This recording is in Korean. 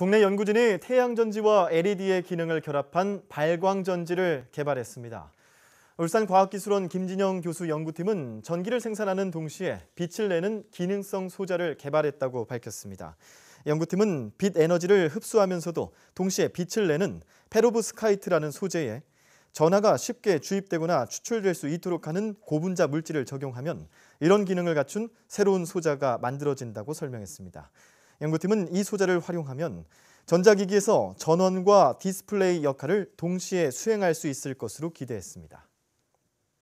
국내 연구진이 태양전지와 LED의 기능을 결합한 발광전지를 개발했습니다. 울산과학기술원 김진영 교수 연구팀은 전기를 생산하는 동시에 빛을 내는 기능성 소자를 개발했다고 밝혔습니다. 연구팀은 빛 에너지를 흡수하면서도 동시에 빛을 내는 페로브스카이트라는 소재에 전하가 쉽게 주입되거나 추출될 수 있도록 하는 고분자 물질을 적용하면 이런 기능을 갖춘 새로운 소자가 만들어진다고 설명했습니다. 연구팀은 이 소재를 활용하면 전자기기에서 전원과 디스플레이 역할을 동시에 수행할 수 있을 것으로 기대했습니다.